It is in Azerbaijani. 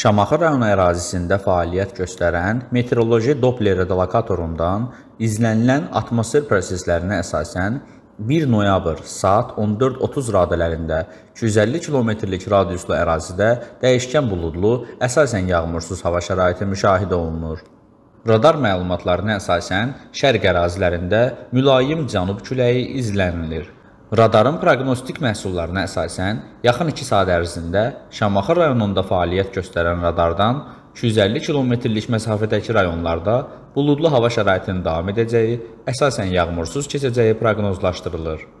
Şamaxı rayon ərazisində fəaliyyət göstərən meteoroloji Doppler relokatorundan izlənilən atmosfer proseslərinə əsasən 1 noyabr saat 14:30 radələrində 250 kilometrlik radiuslu ərazidə dəyişkən buludlu, əsasən yağmursuz hava şəraiti müşahidə olunur. Radar məlumatlarına əsasən şərq ərazilərində mülayim cənub küləyi izlənilir. Radarın proqnostik məhsullarına əsasən, yaxın 2 saat ərzində Şamaxı rayonunda fəaliyyət göstərən radardan 250 kilometrlik məsafədəki rayonlarda buludlu hava şəraitinin davam edəcəyi, əsasən yağmursuz keçəcəyi proqnozlaşdırılır.